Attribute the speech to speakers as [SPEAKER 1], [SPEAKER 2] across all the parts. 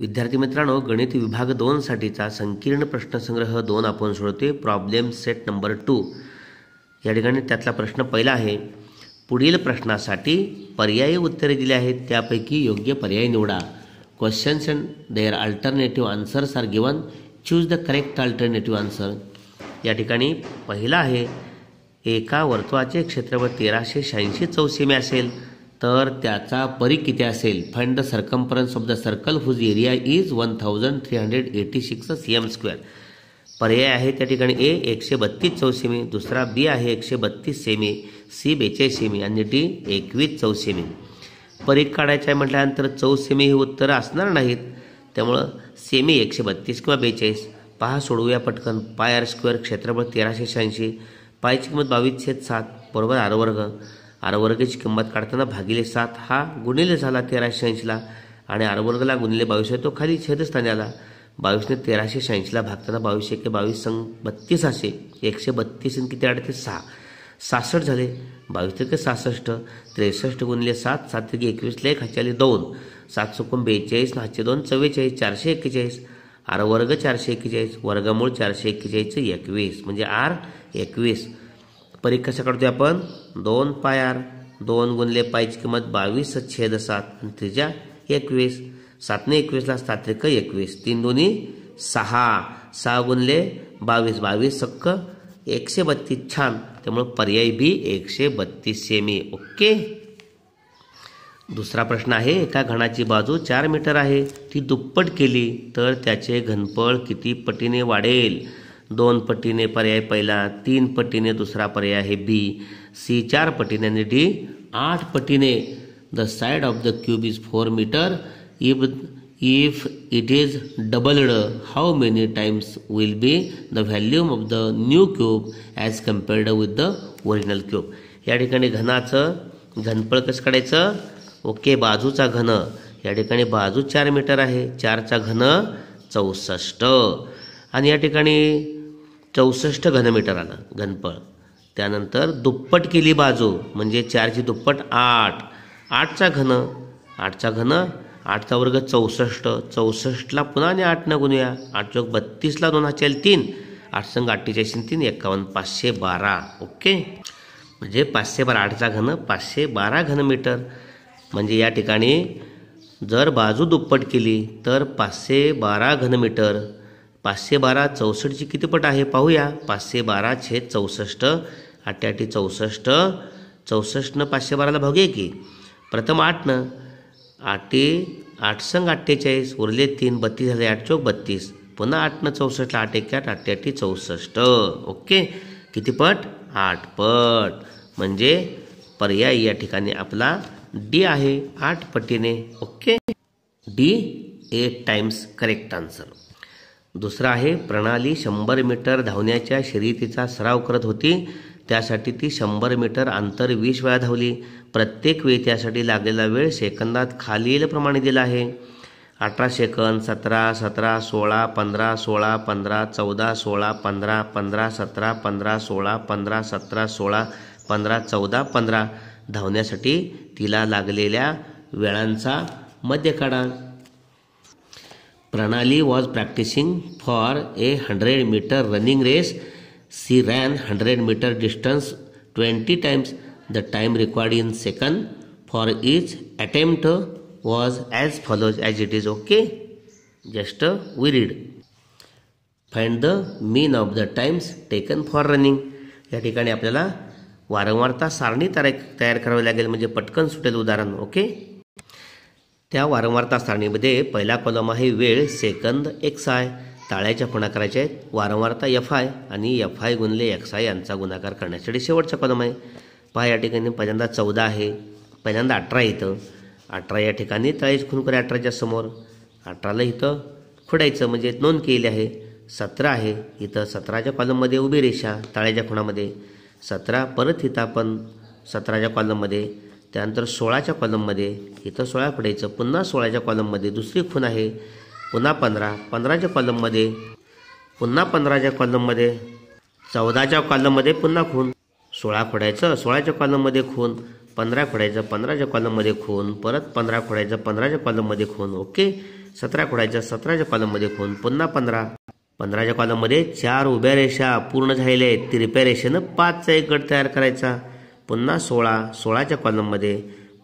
[SPEAKER 1] विद्यार्थी मित्रांनो गणित विभाग दोनसाठीचा संकीर्ण प्रश्नसंग्रह दोन आपण सोडतोय प्रॉब्लेम सेट नंबर टू या ठिकाणी त्यातला प्रश्न पहिला आहे पुढील प्रश्नासाठी पर्यायी उत्तरे दिली आहेत त्यापैकी योग्य पर्याय निवडा questions and their alternative answers are given choose the correct alternative answer या ठिकाणी पहिला आहे एका वर्तुळाचे क्षेत्रफळ तेराशे शहाऐंशी चौसेमी असेल तर त्याचा परी किती असेल find the circumference of the circle whose area is one thousand three hundred eighty six C M square पर्याय आहे त्या ठिकाणी ए एकशे बत्तीस चौसेमी दुसरा बी आहे एकशे बत्तीस सेमी सी बेचाळीस सेमी आणि डी एकवीस चौसेमी परी परीख काढायचं आहे म्हटल्यानंतर चौसेमी सेमी हे उत्तरं असणार नाहीत त्यामुळं सेमी एकशे बत्तीस किंवा बेचाळीस पहा सोडवूया पटकन पाय आर स्क्वेअर क्षेत्रफळ तेराशे शहाऐंशी पायची किंमत बावीसशे सात बरोबर आर वर्ग आरवर्गची किंमत काढताना भागिले सात हा गुणिले झाला तेराशे ऐंशीला आणि आरवर्गला गुणिले बावीस आहे तो खाली छेदस्थानी आला बावीसने तेराशे शहाऐंशीला भागताना बावीस एके बावीस सं बत्तीस असे एकशे बत्तीस किती ते सहा सासष्ट झाले बावीस ते सहासष्ट त्रेसष्ट गुणिले सात सात ते एकवीसला एक हच्चाली दोन सात सुकून बेचाळीस हातशे दोन चव्वेचाळीस चारशे एक्केचाळीस आर वर्ग चारशे एक्केचाळीस वर्गमूळ चारशे एक्केचाळीस एकवीस म्हणजे आर एकवीस परीक्षा काढतोय आपण दोन पाय दोन गुणले पायची किंमत बावीस छेद सात आणि त्रिजा एकवीस सातने एकवीसला सात्रिक एकवीस तीन दोन्ही सहा सहा गुणले बावीस बावीस सक्क एकशे बत्तीस छान त्यामुळं पर्याय बी एकशे बत्तीस सेमी ओके दुसरा प्रश्न आहे एका घणाची बाजू चार मीटर आहे ती दुप्पट केली तर त्याचे घनफळ किती पटीने वाढेल दोन पटीने पर्याय पहिला तीन पटीने दुसरा पर्याय आहे बी सी चार पटीने आणि डी आठ पटीने the side of the cube is four metre if if it is doubled how many times will be the volume of the new cube as compared with the original cube या ठिकाणी घनाचं घनपळ कसं काढायचं okay बाजूचा घन या ठिकाणी बाजू चार मीटर आहे चारचा घन चौसष्ट आणि या ठिकाणी चौसष्ट घनमीटर आलं घनफळ त्यानंतर दुप्पट केली बाजू म्हणजे चारची दुप्पट आठ आठचा घन आठचा घन आठचा वर्ग चौसष्ट चौसष्टला पुन्हा आणि आठ न गुणूया आठ चौक बत्तीसला दोन हाचे तीन आठ संघ अठ्ठेचाळीस तीन एक्कावन्न पाचशे बारा ओके म्हणजे पाचशे बारा आठचा घन पाचशे बारा घनमीटर म्हणजे या ठिकाणी जर बाजू दुप्पट केली तर पाचशे बारा घनमीटर पाचशे बारा चौसष्टची किती पट आहे पाहूया पाचशे बारा छेद चौसष्ट अठ्ठ्याठी चौसष्ट चौसष्ट न पाचशे बाराला आहे की प्रथम आठनं आठे आठ संघ अठ्ठेचाळीस उरले तीन बत्तीस झाले आठ चौक बत्तीस पुन्हा आठनं चौसष्टला आठ एक आठ अठ्ठ्याठी चौसष्ट ओके किती पट आठ पट म्हणजे पर्याय या ठिकाणी आपला डी आहे आठ पटीने okay D eight times correct answer दुसरं आहे प्रणाली शंभर मीटर धावण्याच्या शर्यतीचा सराव करत होती त्यासाठी ती शंभर मीटर अंतर वीस वेळा धावली प्रत्येक वेळी त्यासाठी लागलेला वेळ सेकंदात खालीलप्रमाणे दिला आहे अठरा सेकंद सतरा सतरा सोळा पंधरा सोळा पंधरा चौदा सोळा पंधरा पंधरा सतरा पंधरा सोळा पंधरा सतरा सोळा पंधरा चौदा पंधरा धावण्यासाठी तिला लागलेल्या वेळांचा मध्य काढा प्रणाली was practising for a hundred metre running race she ran hundred metre distance twenty times the time record in second for each attempt was as follows as it is okay just we read find the mean of the times taken for running या ठिकाणी आपल्याला वारंवारता सारणी तारखे तयार करावी लागेल म्हणजे पटकन सुटेल उदाहरण ओके त्या वारंवारता सारणीमध्ये पहिला कॉलम आहे वेळ सेकंद एक्स आय टाळ्याच्या पुन्हा करायच्या आहेत वारंवारता एफ आय आणि एफ आय गुणले एक्स आय यांचा गुणाकार करण्यासाठी शेवटचा कॉलम आहे पहा या ठिकाणी पहिल्यांदा चौदा आहे पहिल्यांदा अठरा इथं अठरा या ठिकाणी चाळीस खून करा अठराच्या समोर अठराला इथं खुडायचं म्हणजे नोंद केलेली आहे सतरा आहे इथं सतराच्या कॉलममध्ये उभी रेषा ताळ्याच्या खुणामध्ये सतरा परत इथं आपण सतराच्या कॉलममध्ये त्यानंतर सोळाच्या कॉलममध्ये इथं सोळा पडायचं पुन्हा सोळाच्या कॉलममध्ये दुसरी खून आहे पुन्हा पंधरा पंधराच्या कॉलममध्ये पुन्हा पंधराच्या कॉलममध्ये चौदाच्या कॉलममध्ये पुन्हा खून सोळा खोडायचं सोळाच्या कॉलममध्ये खून पंधरा खोडायचं पंधराच्या कॉलममध्ये खून परत पंधरा खोडायचं पंधराच्या कॉलममध्ये खून ओके सतरा खोडायचं सतराच्या कॉलममध्ये खून पुन्हा पंधरा पंधराच्या कॉलममध्ये चार उभ्या रेषा पूर्ण झालेल्या आहेत तिरप्या रेषेनं पाचचा एक गट तयार करायचा पुन्हा सोळा सोळाच्या कॉलममध्ये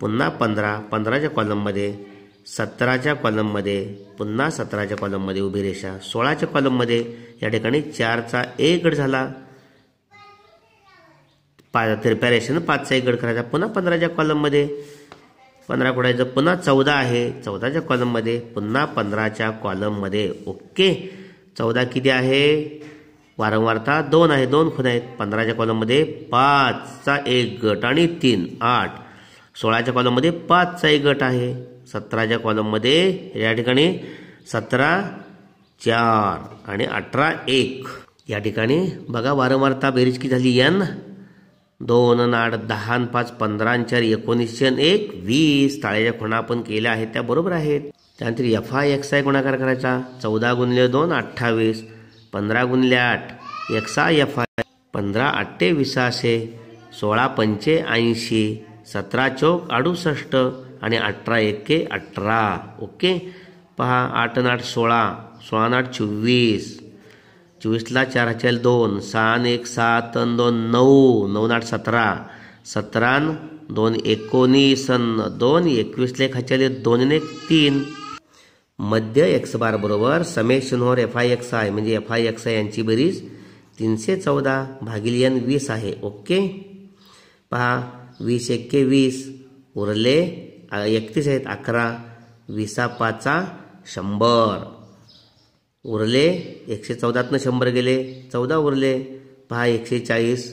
[SPEAKER 1] पुन्हा पंधरा पंधराच्या कॉलममध्ये सतराच्या कॉलममध्ये पुन्हा सतराच्या कॉलममध्ये उभी रेषा सोळाच्या कॉलममध्ये या ठिकाणी चारचा एक गड झाला पा तिरप्या रेषेनं पाचचा एक गड करायचा पुन्हा पंधराच्या कॉलममध्ये पंधरा कोडायचं पुन्हा चौदा आहे चौदाच्या कॉलममध्ये पुन्हा पंधराच्या कॉलममध्ये ओके चौदा किती आहे वारंवारता दोन आहे दोन खुणे आहेत पंधराच्या कॉलममध्ये पाचचा एक गट आणि तीन आठ सोळाच्या कॉलममध्ये पाचचा एक गट आहे सतराच्या कॉलममध्ये या ठिकाणी सतरा चार आणि अठरा एक या ठिकाणी बघा वारंवारता बेरीज की झाली यन दोन आठ दहा पाच पंधरा चार एकोणीस एक वीस ताळ्याच्या खुणा आपण केल्या आहेत त्या बरोबर आहेत त्यानंतर एफ आय एक्स आय गुणाकार करायचा चौदा गुणले दोन अठ्ठावीस पंधरा गुणले आठ एकसा एफ आय पंधरा अठ्ठे विसाशे सोळा पंचे ऐंशी सतरा चौक अडुसष्ट आणि अठरा एके अठरा ओके पहा आठ आठ सोळा सोळा आठ चोवीस चोवीसला चार हचेल दोन सहा एक सात दोन नऊ नऊ आठ सतरा सतरा दोन एकोणीस दोन एकवीसला एक दोन एक तीन मध्य एक्स बरोबर summation or F I X I म्हणजे एफ आय एक्स आय यांची बेरीज तीनशे चौदा भागिलियन एन वीस आहे ओके पहा वीस एक्के वीस उरले एकतीस आहेत अकरा विसा पाचा शंभर उरले एकशे चौदातनं शंभर गेले चौदा उरले पहा एकशे चाळीस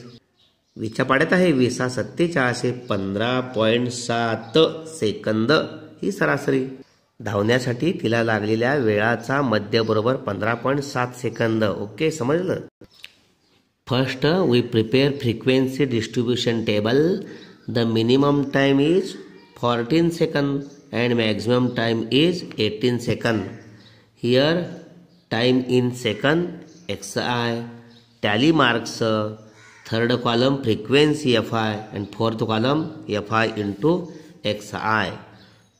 [SPEAKER 1] वीसच्या पाड्यात आहे विसा सत्तेचाळीस पंधरा पॉईंट सात सेकंद ही सरासरी धावण्यासाठी तिला लागलेल्या वेळाचा मध्यबरोबर पंधरा पॉईंट सात सेकंद ओके समजलं first we prepare frequency distribution table the minimum time is fourteen second and maximum time is eighteen second here time in second X I tally marks third column frequency F I and fourth column F I into X I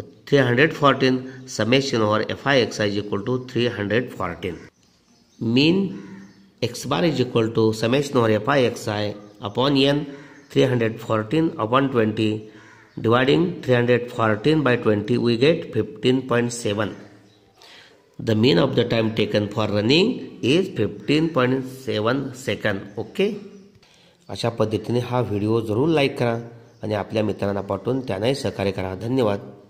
[SPEAKER 1] three hundred fourteen summation over F I X is equal to three hundred fourteen mean X bar is equal to summation over F I X I upon N three hundred fourteen upon twenty dividing three hundred fourteen by twenty we get fifteen point seven the mean of the time taken for running is fifteen point seven second okay अशा पद्धतीने हा video जरूर like करा आणि आपल्या मित्रांना पाठवून त्यांनाही सहकार्य करा धन्यवाद